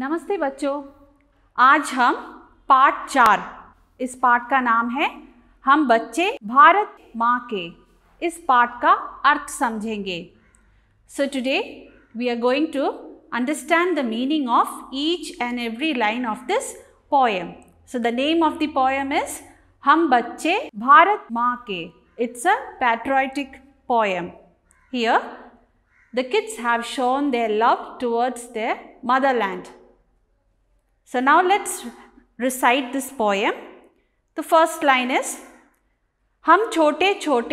नमस्ते बच्चों आज हम पार्ट चार इस पार्ट का नाम है हम बच्चे भारत माँ के इस पार्ट का अर्थ समझेंगे so today we are going to understand the meaning of each and every line of this poem so the name of the poem is हम बच्चे भारत माँ के it's a patriotic poem here the kids have shown their love towards their motherland So now let's recite this poem. The first line is hum chote chote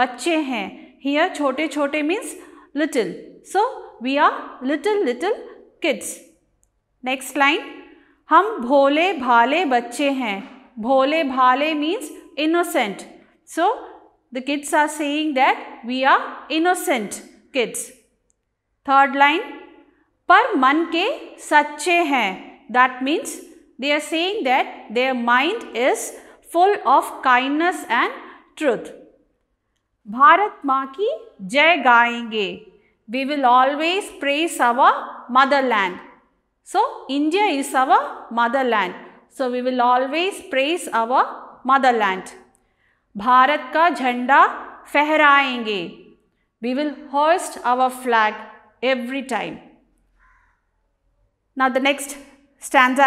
bacche hain Here chote chote means little. So we are little little kids. Next line hum bhole bhale bacche hain bhole bhale means innocent. So the kids are saying that we are innocent kids. Third line par man ke सच्चे hain That means they are saying that their mind is full of kindness and truth. Bharat Ma jai We will always praise our motherland. So, India is our motherland. So, we will always praise our motherland. Bharat ka jhanda fehraenge. We will hoist our flag every time. Now the next stanza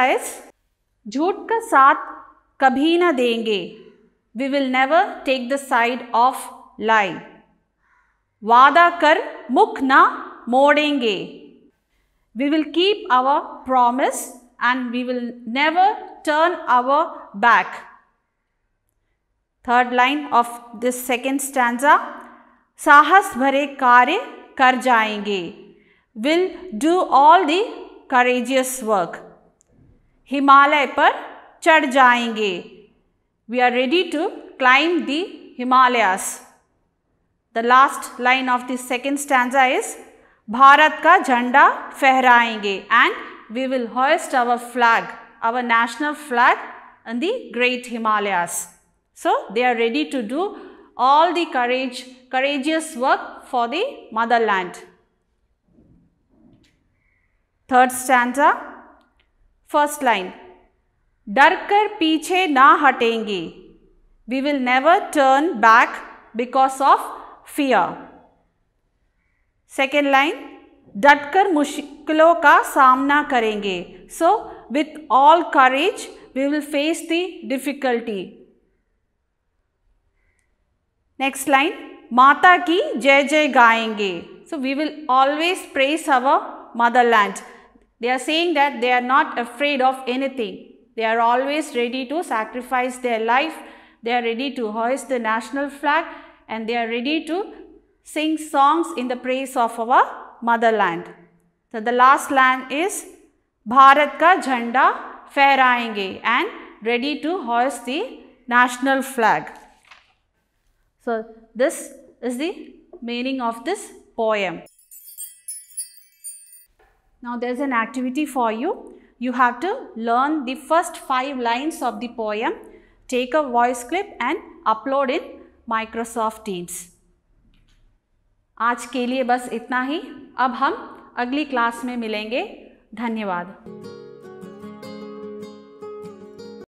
झूठ का साथ कभी ना देंगे we will never take the side of lie वादा कर मुख ना मोड़ेंगे we will keep our promise and we will never turn our back third line of this second stanza साहस भरे कार्य कर जाएंगे will do all the courageous work Himalaya पर चढ़ जाएंगे we are ready to climb the Himalayas. The last line of the second stanza is Bharat का झंडा फहराएंगे and we will hoist our flag, our national flag in the great Himalayas. So they are ready to do all the courage, courageous work for the motherland. Third stanza, first line डर कर पीछे ना हटेंगे we will never turn back because of fear second line डट कर मुश्किलों का सामना करेंगे so with all courage we will face the difficulty next line माता की जय जय गाएंगे so we will always press our motherland They are saying that they are not afraid of anything. They are always ready to sacrifice their life. They are ready to hoist the national flag and they are ready to sing songs in the praise of our motherland. So, the last line is Bharat ka jhanda fehraenge and ready to hoist the national flag. So, this is the meaning of this poem. Now there is an activity for you. You have to learn the first five lines of the poem, take a voice clip and upload in Microsoft Teams. आज के लिए बस इतना ही अब हम अगली class में मिलेंगे धन्यवाद